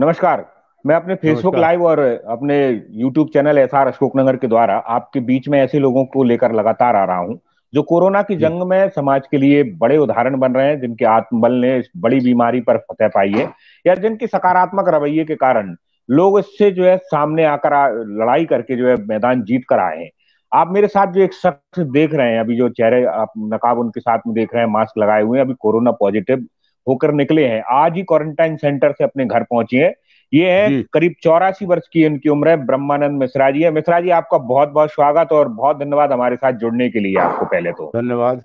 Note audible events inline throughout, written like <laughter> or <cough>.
नमस्कार मैं अपने फेसबुक लाइव और अपने YouTube channel S R Ashoknagar के द्वारा आपके बीच में ऐसे लोगों को लेकर लगातार आ रहा हूँ जो कोरोना की जंग में समाज के लिए बड़े उदाहरण बन रहे हैं जिनके आत्मबल ने इस बड़ी बीमारी पर फतेह पाई है या जिनके सकारात्मक रवैये के कारण लोग इससे जो है सामने आकर आ, लड़ाई करके जो है मैदान जीत कर आए हैं आप मेरे साथ जो एक शख्स देख रहे हैं अभी जो चेहरे आप नकाब उनके साथ में देख रहे हैं मास्क लगाए हुए हैं अभी कोरोना पॉजिटिव होकर निकले हैं आज ही क्वारंटाइन सेंटर से अपने घर पहुंचे हैं ये है करीब चौरासी वर्ष की इनकी उम्र है ब्रह्मानंद मिश्रा जी है मिश्रा जी आपका बहुत बहुत स्वागत और बहुत धन्यवाद हमारे साथ जुड़ने के लिए आपको पहले तो धन्यवाद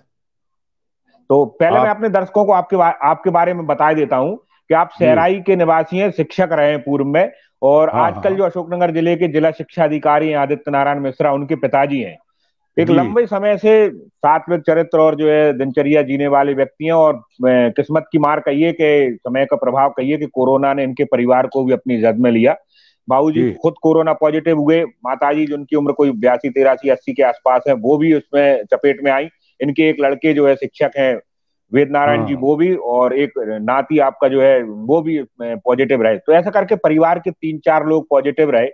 तो पहले मैं अपने दर्शकों को आपके आपके बारे में बता देता हूँ कि आप सहराई के निवासी हैं शिक्षक रहे हैं पूर्व में और हाँ, आजकल हाँ। जो अशोकनगर जिले के जिला शिक्षा अधिकारी आदित्य नारायण मिश्रा उनके पिताजी हैं एक लंबे समय से सात्विक चरित्र और जो है दिनचर्या जीने वाले व्यक्ति हैं और किस्मत की मार कहिए कि समय का प्रभाव कहिए कि कोरोना ने इनके परिवार को भी अपनी जद में लिया बाबूजी खुद कोरोना पॉजिटिव हुए माताजी जिनकी उम्र कोई बयासी तिरासी अस्सी के आसपास है वो भी उसमें चपेट में आई इनके एक लड़के जो है शिक्षक है वेद नारायण जी हाँ। वो भी और एक नाती आपका जो है वो भी पॉजिटिव रहे तो ऐसा करके परिवार के तीन चार लोग पॉजिटिव रहे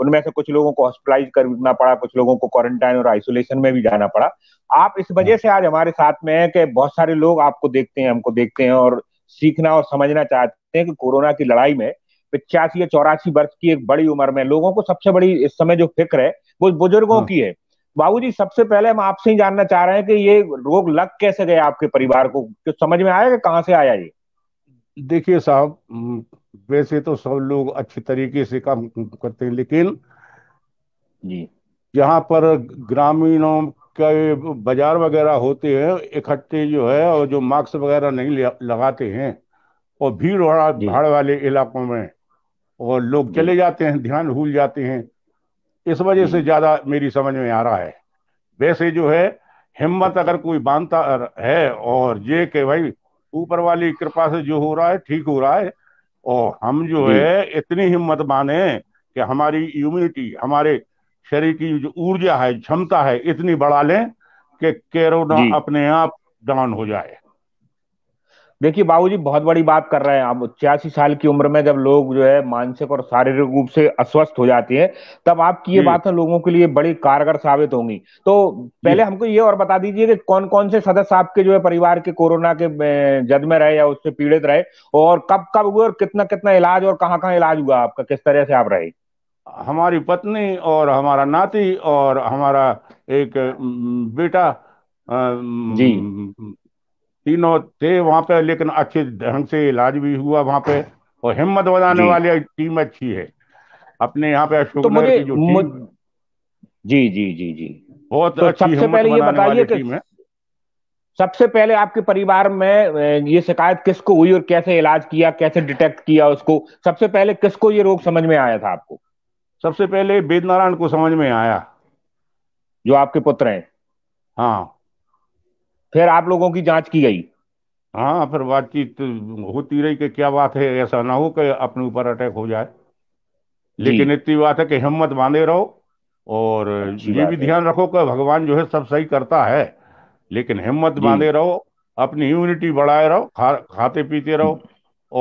उनमें से कुछ लोगों को हॉस्पिटलाइज करना पड़ा कुछ लोगों को क्वारंटाइन और आइसोलेशन में भी जाना पड़ा आप इस वजह से आज हमारे साथ में है कि बहुत सारे लोग आपको देखते हैं हमको देखते हैं और सीखना और समझना चाहते हैं कि कोरोना की लड़ाई में पिचासी या चौरासी वर्ष की एक बड़ी उम्र में लोगों को सबसे बड़ी इस समय जो फिक्र है वो बुजुर्गों हाँ। की है बाबू जी सबसे पहले हम आपसे ही जानना चाह रहे हैं कि ये रोग लग कैसे गए आपके परिवार को कुछ समझ में आया कि कहाँ से आया ये देखिए साहब वैसे तो सब लोग अच्छे तरीके से काम करते हैं लेकिन जहाँ पर ग्रामीणों के बाजार वगैरह होते हैं इकट्ठे जो है और जो मास्क वगैरह नहीं लगाते हैं और भीड़ भाड़ भाड़ वाले इलाकों में और लोग चले जाते हैं ध्यान भूल जाते हैं इस वजह से ज्यादा मेरी समझ में आ रहा है वैसे जो है हिम्मत अच्छा। अगर कोई बांधता है और ये कि भाई ऊपर वाली कृपा से जो हो रहा है ठीक हो रहा है और हम जो है इतनी हिम्मत माने कि हमारी इम्यूनिटी हमारे शरीर की जो ऊर्जा है क्षमता है इतनी बढ़ा लें कि कोरोना अपने आप डाउन हो जाए देखिए बाबूजी बहुत बड़ी बात कर रहे हैं आप छियासी साल की उम्र में जब लोग जो है मानसिक और शारीरिक रूप से अस्वस्थ हो जाते हैं तब आपकी ये बात लोगों के लिए बड़ी कारगर साबित होंगी तो पहले हमको ये और बता दीजिए कि कौन कौन से सदस्य आपके जो है परिवार के कोरोना के जद में रहे या उससे पीड़ित रहे और कब कब हुए और कितना कितना इलाज और कहाँ कहाँ इलाज हुआ आपका किस तरह से आप रहे हमारी पत्नी और हमारा नाती और हमारा एक बेटा जी तीनों थे वहां पे लेकिन अच्छे ढंग से इलाज भी हुआ वहां पे और हिम्मत बनाने वाली टीम अच्छी है अपने यहाँ पे अशोक तो मुझे, की जो टीम मुझ... जी जी जी जी बहुत तो अच्छी सबसे पहले ये बताइए कि सबसे पहले आपके परिवार में ये शिकायत किसको हुई और कैसे इलाज किया कैसे डिटेक्ट किया उसको सबसे पहले किसको ये रोग समझ में आया था आपको सबसे पहले वेद नारायण को समझ में आया जो आपके पुत्र हैं हाँ फिर आप लोगों की जांच की गई हाँ फिर बातचीत होती रही कि क्या बात है ऐसा ना हो कि अपने ऊपर अटैक हो जाए लेकिन इतनी बात है कि हिम्मत बांधे रहो और ये भी ध्यान रखो कि भगवान जो है सब सही करता है लेकिन हिम्मत बांधे रहो अपनी इम्यूनिटी बढ़ाए रहो खा, खाते पीते रहो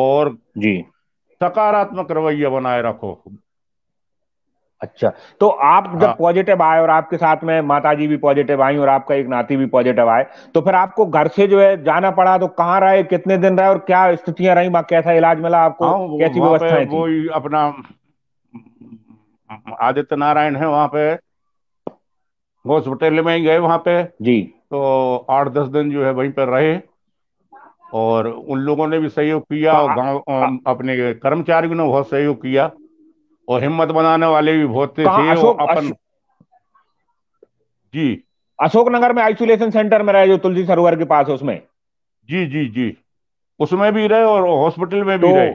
और जी सकारात्मक रवैया बनाए रखो अच्छा तो आप जब हाँ। पॉजिटिव आए और आपके साथ में माताजी भी पॉजिटिव आई और आपका एक नाती भी पॉजिटिव आए तो फिर आपको घर से जो है जाना पड़ा तो कहाँ रहे कितने दिन रहे और क्या स्थितियां रही कैसा इलाज मिला आपको हाँ, कैसी व्यवस्था वो अपना आदित्य नारायण है वहाँ पे हॉस्पिटल में ही गए वहाँ पे जी तो आठ दस दिन जो है वहीं पर रहे और उन लोगों ने भी सहयोग किया तो और गांव अपने कर्मचारियों ने बहुत सहयोग किया और हिम्मत बनाने वाले भी बहुत थे अशोक अपन जी अशोकनगर में आइसोलेशन सेंटर में रहे जो तुलसी सरोवर के पास है उसमें जी जी जी उसमें भी रहे और हॉस्पिटल में भी तो, रहे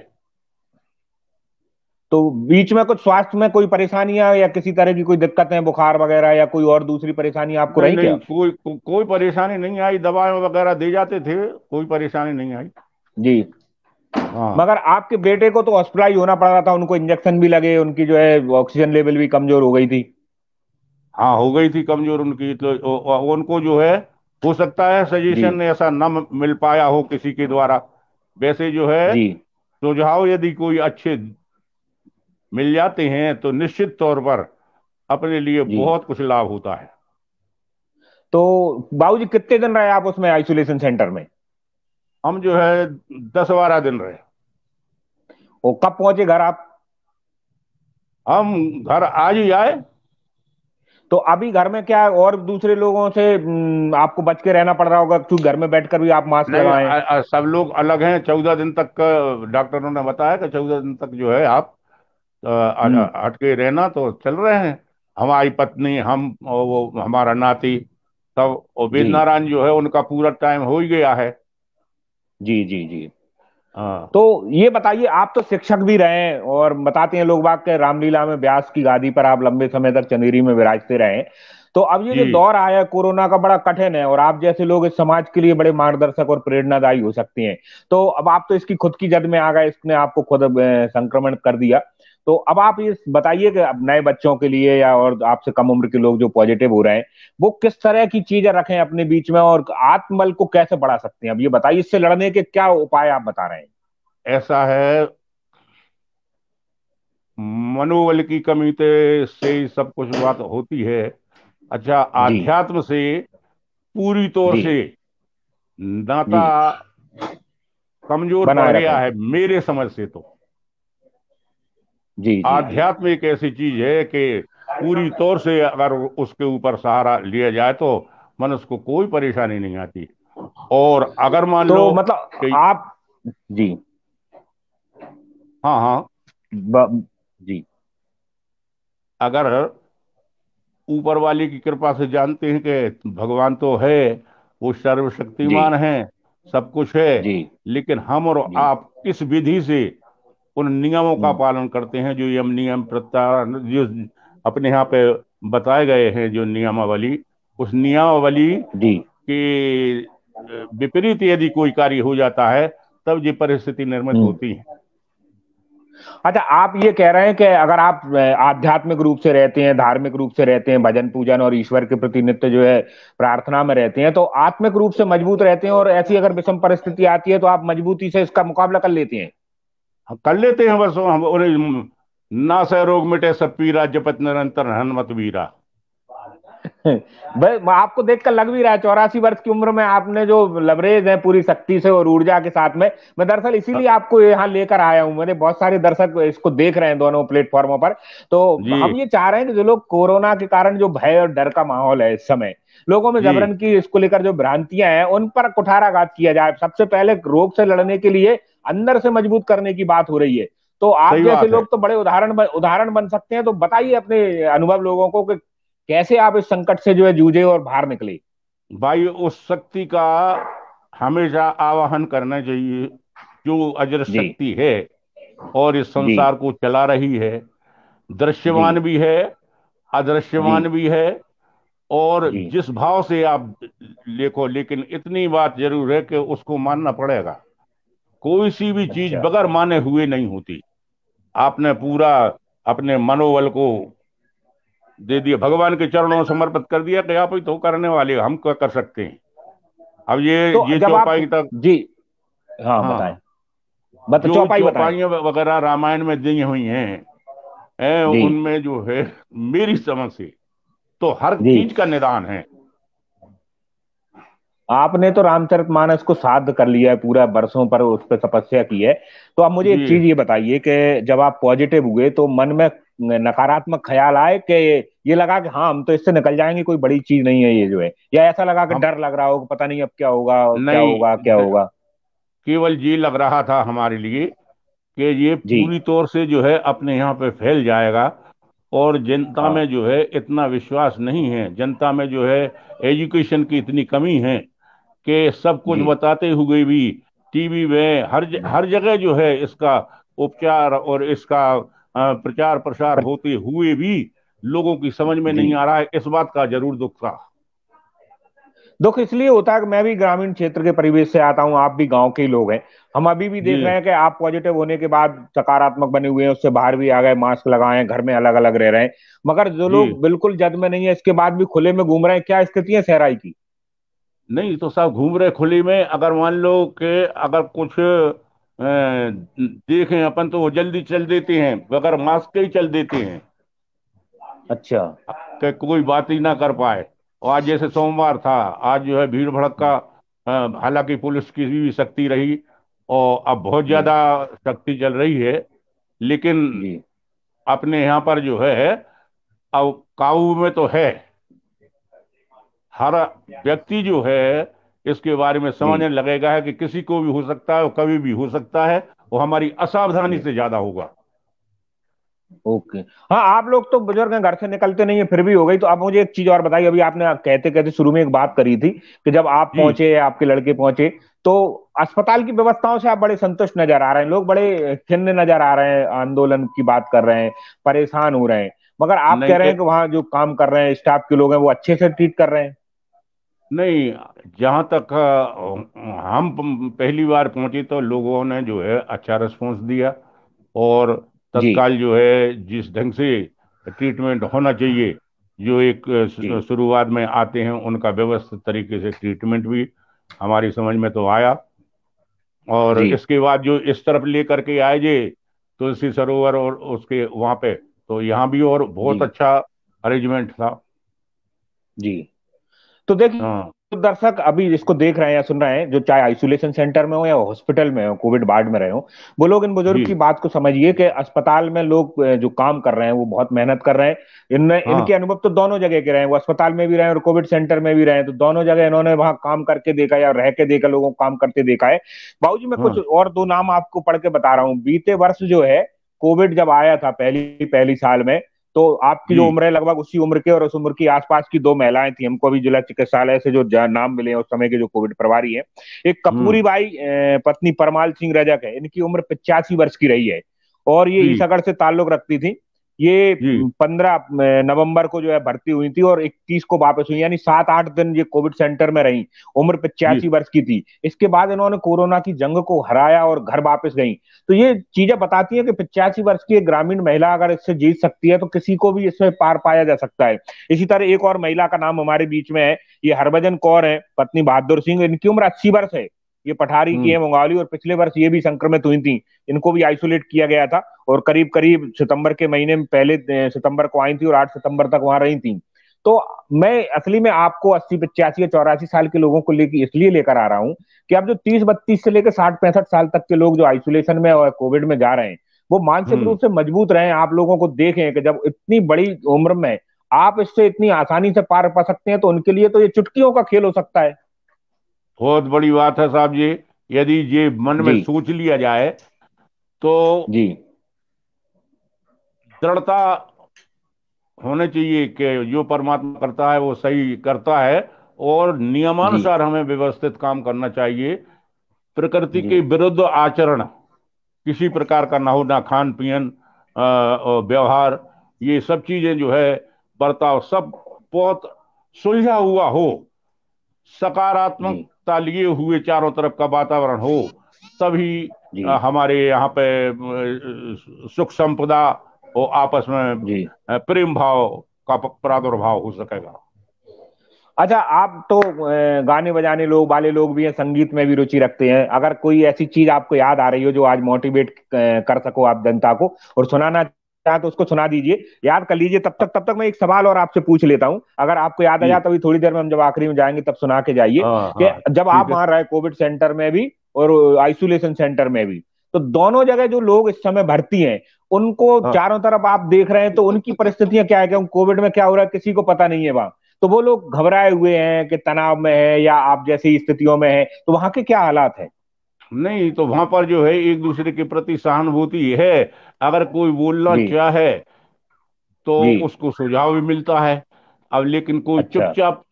तो बीच में कुछ स्वास्थ्य में कोई परेशानियां या किसी तरह की कोई दिक्कत है बुखार वगैरह या कोई और दूसरी परेशानी आपको रही क्या कोई को, कोई परेशानी नहीं आई दवाएं वगैरह दे जाते थे कोई परेशानी नहीं आई जी हाँ। मगर आपके बेटे को तो हॉस्पिटलाइज होना पड़ रहा था उनको इंजेक्शन भी लगे उनकी जो है ऑक्सीजन लेवल भी कमजोर हो गई थी हाँ हो गई थी कमजोर उनकी तो उनको जो है हो सकता है सजेशन ऐसा न मिल पाया हो किसी के द्वारा वैसे जो है सुझाव यदि कोई अच्छे मिल जाते हैं तो निश्चित तौर पर अपने लिए बहुत कुछ लाभ होता है तो बाबू जी कितने दिन रहे आप उसमें आइसोलेशन सेंटर में हम जो है दस बारह दिन रहे वो कब पहुंचे घर आप हम घर आज ही आए तो अभी घर में क्या है और दूसरे लोगों से हम्म, आपको बच के रहना पड़ रहा होगा क्योंकि घर में बैठकर भी आप मास्क लगाए सब लोग अलग हैं चौदह दिन तक डॉक्टरों ने बताया कि चौदह दिन तक जो है आप हटके हम्म। रहना तो चल रहे हैं हमारी पत्नी हम वो हमारा नाती सब वेद नारायण जो है उनका पूरा टाइम हो ही गया है जी जी जी हाँ तो ये बताइए आप तो शिक्षक भी रहे और बताते हैं लोग बाग के रामलीला में व्यास की गादी पर आप लंबे समय तक चंदेरी में विराजते रहे तो अब ये जो दौर आया कोरोना का बड़ा कठिन है और आप जैसे लोग इस समाज के लिए बड़े मार्गदर्शक और प्रेरणादायी हो सकती हैं तो अब आप तो इसकी खुद की जद में आ गए इसने आपको खुद संक्रमण कर दिया तो अब आप ये बताइए कि नए बच्चों के लिए या और आपसे कम उम्र के लोग जो पॉजिटिव हो रहे हैं वो किस तरह की चीजें रखें अपने बीच में और आत्मबल को कैसे बढ़ा सकते हैं अब ये बताइए इससे लड़ने के क्या उपाय आप बता रहे हैं ऐसा है मनोबल की कमी से सब कुछ बात होती है अच्छा आध्यात्म से पूरी तौर से नाता कमजोर बना गया है मेरे समझ से तो जी आध्यात्म एक ऐसी चीज है कि पूरी तौर से अगर उसके ऊपर सहारा लिया जाए तो मनुष्य को कोई परेशानी नहीं आती और अगर मान तो लो मतलब आप जी हाँ हाँ जी अगर ऊपर वाले की कृपा से जानते हैं कि भगवान तो है वो सर्वशक्तिमान है सब कुछ है लेकिन हम और आप किस विधि से उन नियमों का हम्म। पालन करते हैं जो यम नियम प्रत्यार जो अपने यहाँ पे बताए गए हैं जो नियमावली उस नियमावली के विपरीत यदि कोई कार्य हो जाता है तब ये परिस्थिति निर्मित हम्म। होती है अच्छा आप ये कह रहे हैं कि अगर आप आध्यात्मिक रूप से रहते हैं धार्मिक रूप से रहते हैं भजन पूजन और ईश्वर के प्रति नित्य जो है प्रार्थना में रहते हैं तो आत्मिक रूप से मजबूत रहते हैं और ऐसी अगर विषम परिस्थिति आती है तो आप मजबूती से इसका मुकाबला कर लेते हैं कर लेते हैं बस हम ना सह रोग मिटे सब पीरा जपत निरंतर हनमत वीरा भाई आपको देखकर लग भी रहा है चौरासी वर्ष की उम्र में आपने जो लवरेज है पूरी शक्ति से और ऊर्जा के साथ में मैं दरअसल इसीलिए हाँ। आपको यहाँ लेकर आया हूँ मेरे बहुत सारे दर्शक इसको देख रहे हैं दोनों प्लेटफॉर्मों पर तो हम ये चाह रहे हैं कि जो लोग कोरोना के कारण जो भय और डर का माहौल है इस समय लोगों में जबरन की इसको लेकर जो भ्रांतियां हैं उन पर कुठाराघात किया जाए सबसे पहले रोग से लड़ने के लिए अंदर से मजबूत करने की बात हो रही है तो आप जैसे लोग तो बड़े उदाहरण उदाहरण बन सकते हैं तो बताइए अपने अनुभव लोगों को कि कैसे आप इस संकट से जो है जूझे और बाहर निकले भाई उस शक्ति का हमेशा आवाहन करना चाहिए जो अजर शक्ति है और इस संसार को चला रही है दृश्यमान भी है अदृश्यमान भी है और जिस भाव से आप लेखो लेकिन इतनी बात जरूर है कि उसको मानना पड़ेगा कोई सी भी अच्छा। चीज बगैर माने हुए नहीं होती आपने पूरा अपने मनोबल को दे दिया भगवान के चरणों समर्पित कर दिया कि आप ही तो करने वाले हम क्या कर सकते हैं अब ये तो ये चौपाई तक जी हाँ, हाँ बताएं बत, चौपाई वगैरह रामायण में दी हुई हैं है, उनमें जो है मेरी समझ से तो हर चीज का निदान है आपने तो रामचरित मानस को साध कर लिया है पूरा बरसों पर उस पर तपस्या की है तो आप मुझे एक चीज ये बताइए कि जब आप पॉजिटिव हुए तो मन में नकारात्मक ख्याल आए कि ये लगा कि हाँ हम तो इससे निकल जाएंगे कोई बड़ी चीज नहीं है ये जो है या ऐसा लगा कि डर लग रहा हो पता नहीं अब क्या होगा क्या होगा क्या होगा केवल जी लग रहा था हमारे लिए कि ये पूरी तौर से जो है अपने यहाँ पे फैल जाएगा और जनता हाँ। में जो है इतना विश्वास नहीं है जनता में जो है एजुकेशन की इतनी कमी है के सब कुछ बताते हुए भी टीवी में हर ज, हर जगह जो है इसका उपचार और इसका प्रचार प्रसार होते हुए भी लोगों की समझ में नहीं आ रहा है इस बात का जरूर दुख था दुख इसलिए होता है कि मैं भी ग्रामीण क्षेत्र के परिवेश से आता हूँ आप भी गांव के लोग हैं हम अभी भी देख रहे हैं कि आप पॉजिटिव होने के बाद सकारात्मक बने हुए हैं उससे बाहर भी आ गए मास्क लगाए घर में अलग अलग रह रहे हैं मगर जो लोग बिल्कुल जद में नहीं है इसके बाद भी खुले में घूम रहे हैं क्या स्थिति है सहराई की नहीं तो साहब घूम रहे खुली में अगर मान लो कि अगर कुछ देखें अपन तो वो जल्दी चल देते हैं बगैर मास्क के ही चल देते हैं अच्छा कि कोई बात ही ना कर पाए आज जैसे सोमवार था आज जो है भीड़ भड़क का हालांकि पुलिस की भी शक्ति रही और अब बहुत ज्यादा शक्ति चल रही है लेकिन अपने यहाँ पर जो है अब काबू में तो है हर व्यक्ति जो है इसके बारे में समझने हम्म। लगेगा है कि किसी को भी हो सकता है और कभी भी हो सकता है वो हमारी असावधानी हम्म। से ज्यादा होगा ओके हाँ आप लोग तो बुजुर्ग घर से निकलते नहीं है फिर भी हो गई तो आप मुझे एक चीज और बताइए अभी आपने कहते कहते शुरू में एक बात करी थी कि जब आप पहुंचे आपके लड़के पहुंचे तो अस्पताल की व्यवस्थाओं से आप बड़े संतुष्ट नजर आ रहे हैं लोग बड़े खिन्न नजर आ रहे हैं आंदोलन की बात कर रहे हैं परेशान हो रहे हैं मगर आप कह रहे तो हैं कि वहां जो काम कर रहे हैं स्टाफ के लोग हैं वो अच्छे से ट्रीट कर रहे हैं नहीं जहाँ तक हम पहली बार पहुंचे तो लोगों ने जो है अच्छा रिस्पॉन्स दिया और तत्काल जो है जिस ढंग से ट्रीटमेंट होना चाहिए जो एक शुरुआत में आते हैं उनका व्यवस्थित तरीके से ट्रीटमेंट भी हमारी समझ में तो आया और इसके बाद जो इस तरफ लेकर के आए जे तुलसी सरोवर और उसके वहां पे तो यहाँ भी और बहुत अच्छा अरेंजमेंट था जी तो देख तो दर्शक अभी जिसको देख रहे हैं या सुन रहे हैं जो चाहे आइसोलेशन सेंटर में हो या हॉस्पिटल में हो कोविड वार्ड में रहे हो वो लोग इन बुजुर्ग की बात को समझिए कि अस्पताल में लोग जो काम कर रहे हैं वो बहुत मेहनत कर रहे हैं इन हाँ। इनके अनुभव तो दोनों जगह के रहे हैं वो अस्पताल में भी रहे हैं और कोविड सेंटर में भी रहे हैं तो दोनों जगह इन्होंने वहां काम करके देखा या रह के देखा लोगों को काम करते देखा है जी मैं कुछ हाँ। और दो नाम आपको पढ़ के बता रहा हूँ बीते वर्ष जो है कोविड जब आया था पहली पहली साल में तो आपकी जो उम्र है लगभग उसी उम्र के और उस उम्र की आसपास की दो महिलाएं थी हमको अभी जिला चिकित्सालय से जो नाम मिले उस समय के जो कोविड प्रभारी है एक कपूरी हम्म। बाई पत्नी परमाल सिंह रजक है इनकी उम्र पिचासी वर्ष की रही है और ये ईसागढ़ से ताल्लुक रखती थी ये पंद्रह नवंबर को जो है भर्ती हुई थी और इक्कीस को वापस हुई यानी सात आठ दिन ये कोविड सेंटर में रही उम्र पचासी वर्ष की थी इसके बाद इन्होंने कोरोना की जंग को हराया और घर वापस गई तो ये चीजें बताती है कि पचासी वर्ष की एक ग्रामीण महिला अगर इससे जीत सकती है तो किसी को भी इसमें पार पाया जा सकता है इसी तरह एक और महिला का नाम हमारे बीच में है ये हरभजन कौर है पत्नी बहादुर सिंह इनकी उम्र अस्सी वर्ष है ये पठारी की है मंगोली हम्म। और पिछले वर्ष ये भी संक्रमित हुई थी इनको भी आइसोलेट किया गया था और करीब करीब सितंबर के महीने में पहले सितंबर को आई थी और आठ सितंबर तक वहां रही थी तो मैं असली में आपको अस्सी पचासी या चौरासी साल के लोगों को लेकर इसलिए लेकर आ रहा हूं कि आप जो तीस बत्तीस से लेकर साठ पैंसठ साल तक के लोग जो आइसोलेशन में और कोविड में जा रहे हैं वो मानसिक हम्म। रूप से मजबूत रहे आप लोगों को देखें कि जब इतनी बड़ी उम्र में आप इससे इतनी आसानी से पार पा सकते हैं तो उनके लिए तो ये चुटकियों का खेल हो सकता है बहुत बड़ी बात है साहब जी यदि ये मन में सोच लिया जाए तो जी दृढ़ता होने चाहिए कि जो परमात्मा करता है वो सही करता है और नियमानुसार हमें व्यवस्थित काम करना चाहिए प्रकृति के विरुद्ध आचरण किसी प्रकार का ना हो ना खान पियन व्यवहार ये सब चीजें जो है बर्ताव सब बहुत सुलझा हुआ हो सकारात्मक सत्ता लिए हुए चारों तरफ का वातावरण हो तभी हमारे यहाँ पे सुख संपदा और आपस में प्रेम भाव का प्रादुर्भाव हो सकेगा अच्छा आप तो गाने बजाने लोग वाले लोग भी हैं संगीत में भी रुचि रखते हैं अगर कोई ऐसी चीज आपको याद आ रही हो जो आज मोटिवेट कर सको आप जनता को और सुनाना चाहें तो उसको सुना दीजिए याद कर लीजिए तब तक तब तक मैं एक सवाल और आपसे पूछ लेता हूँ अगर आपको याद आ जाए तभी थोड़ी देर में हम जब आखिरी में जाएंगे तब सुना के जाइए हाँ, कि हाँ, जब आप वहां रहे कोविड सेंटर में भी और आइसोलेशन सेंटर में भी तो दोनों जगह जो लोग इस समय भर्ती हैं उनको हाँ। चारों तरफ आप देख रहे हैं तो उनकी परिस्थितियां क्या है कोविड में क्या हो रहा है किसी को पता नहीं है वहां तो वो लोग घबराए हुए हैं कि तनाव में है या आप जैसी स्थितियों में है तो वहां के क्या हालात है नहीं तो वहां पर जो है एक दूसरे के प्रति सहानुभूति है अगर कोई बोलना चाहे तो उसको सुझाव भी मिलता है अब लेकिन कोई अच्छा। चुपचाप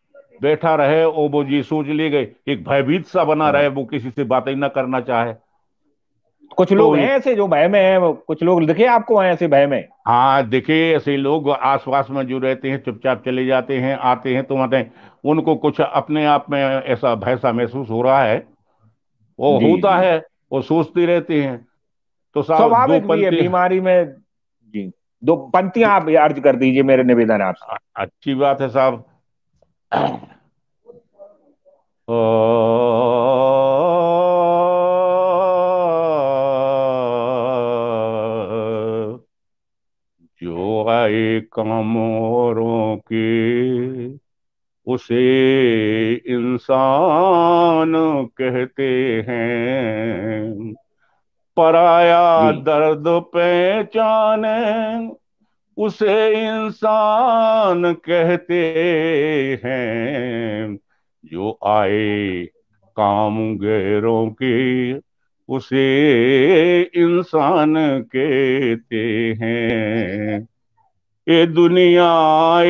बैठा रहे और वो ये सोच ले गए एक भयभीत सा बना हाँ। रहे वो किसी से बातें ना करना चाहे कुछ तो लोग हैं ऐसे जो भय में हैं कुछ लोग दिखे आपको वहां ऐसे भय में हाँ दिखे ऐसे लोग आसपास में जो रहते हैं चुपचाप चले जाते हैं आते हैं तो आते हैं उनको कुछ अपने आप में ऐसा भय सा महसूस हो रहा है वो होता है वो सोचती रहती हैं तो स्वाभाविक भी है बीमारी में जी दो पंक्तियां आप अर्ज कर दीजिए मेरे निवेदन आप अच्छी बात है साहब जो आए कमोरों की उसे इंसान कहते हैं पराया हम्म। दर्द पहचाने उसे इंसान कहते हैं जो आए काम गैरों के उसे इंसान कहते हैं ये दुनिया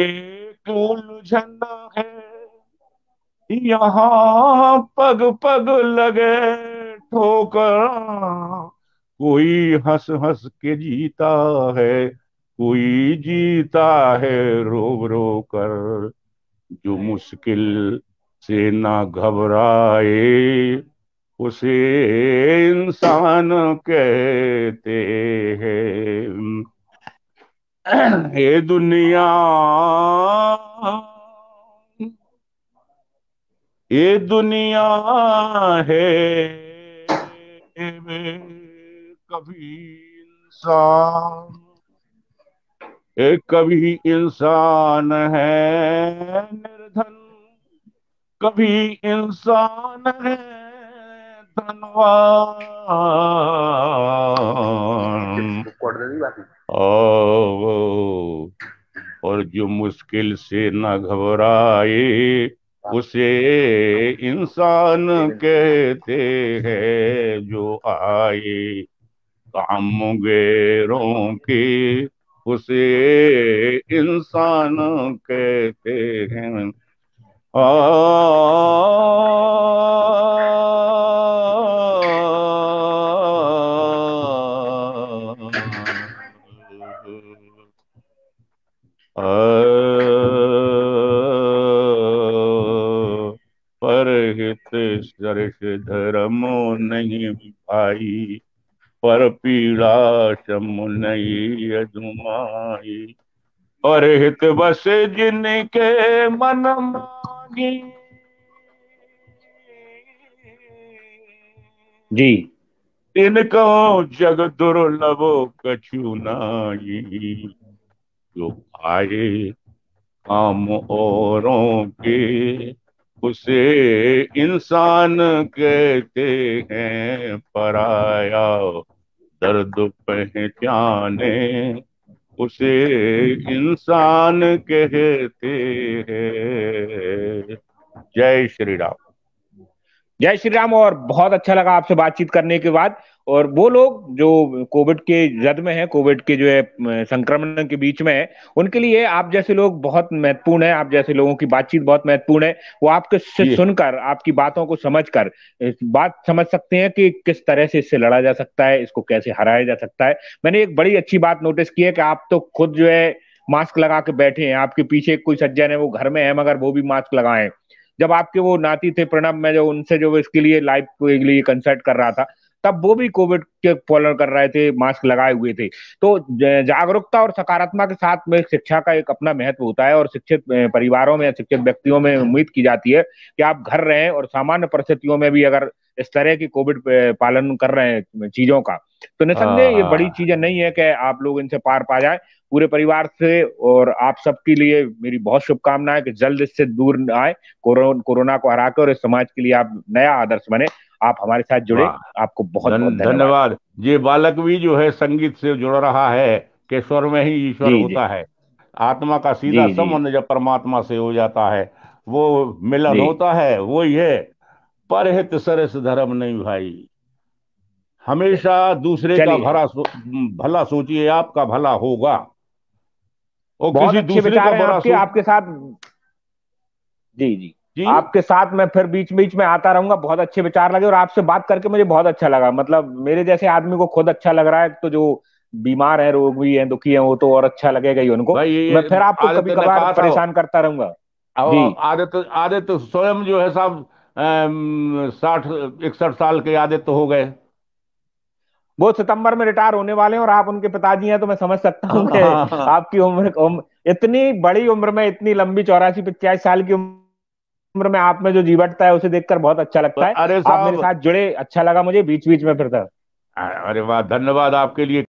एक उलझना यहाँ पग पग लगे ठोकर कोई हंस हंस के जीता है कोई जीता है रो रो कर जो मुश्किल से ना घबराए उसे इंसान कहते हैं <clears throat> ये दुनिया ये दुनिया है कभी इंसान एक कभी इंसान है निर्धन कभी इंसान है धनवान और जो मुश्किल से न घबराए उसे इंसान कहते हैं जो आए कामगेरों की उसे इंसान कहते हैं आ दर्श धर्मो नहीं भाई पर पीड़ा शम नहीं और हित बस जिनके मन मागी जी इनको जग दुर्लभ कछु नाई जो आए काम औरों के उसे इंसान कहते हैं पराया दर्द पहचाने उसे इंसान कहते हैं जय श्री राम जय श्री राम और बहुत अच्छा लगा आपसे बातचीत करने के बाद और वो लोग जो कोविड के जद में है कोविड के जो है संक्रमण के बीच में है उनके लिए आप जैसे लोग बहुत महत्वपूर्ण है आप जैसे लोगों की बातचीत बहुत महत्वपूर्ण है वो आपके से सुनकर आपकी बातों को समझकर बात समझ सकते हैं कि किस तरह से इससे लड़ा जा सकता है इसको कैसे हराया जा सकता है मैंने एक बड़ी अच्छी बात नोटिस की है कि आप तो खुद जो है मास्क लगा के बैठे हैं आपके पीछे कोई सज्जन है वो घर में है मगर वो भी मास्क लगाए जब आपके वो नाती थे प्रणब मैं जो उनसे जो इसके लिए लाइव के लिए कंसर्ट कर रहा था तब वो भी कोविड के फॉलो कर रहे थे मास्क लगाए हुए थे तो जागरूकता और सकारात्मक के साथ में शिक्षा का एक अपना महत्व होता है और शिक्षित परिवारों में शिक्षित व्यक्तियों में उम्मीद की जाती है कि आप घर रहें और सामान्य परिस्थितियों में भी अगर इस तरह की कोविड पालन कर रहे हैं चीजों का तो निसंदेह ये बड़ी हाँ। चीजें नहीं है कि आप लोग इनसे पार पा जाए पूरे परिवार से और आप सबके लिए मेरी बहुत शुभकामनाएं कि जल्द इससे दूर आए कोरोना कोरोना को हरा कर और इस समाज के लिए आप नया आदर्श बने आप हमारे साथ जुड़े आपको बहुत धन्यवाद ये बालक भी जो है संगीत से जुड़ रहा है के स्वर में ही ईश्वर होता है आत्मा का सीधा संबंध जब परमात्मा से हो जाता है वो मिलन होता है वो ही है पर हित सरस धर्म नहीं भाई हमेशा दूसरे का भला सो, भला सोचिए आपका भला होगा और किसी दूसरे का बुरा आपके, आपके साथ जी जी जी आपके साथ मैं फिर बीच बीच में आता रहूंगा बहुत अच्छे विचार लगे और आपसे बात करके मुझे बहुत अच्छा लगा मतलब मेरे जैसे आदमी को खुद अच्छा लग रहा है तो जो बीमार है रोग भी है दुखी है वो तो और अच्छा लगेगा ही उनको मैं फिर आपको कभी कभार परेशान करता रहूंगा आदित्य आदत स्वयं जो है साहब साठ इकसठ साल के आदित्य हो गए वो सितंबर में रिटायर होने वाले हैं और आप उनके पिताजी हैं तो मैं समझ सकता हूँ कि <laughs> आपकी उम्र इतनी बड़ी उम्र में इतनी लंबी चौरासी पचास साल की उम्र में आप में जो जीवटता है उसे देखकर बहुत अच्छा लगता है अरे आप मेरे साथ जुड़े अच्छा लगा मुझे बीच बीच में तक तो। अरे वाह धन्यवाद आपके लिए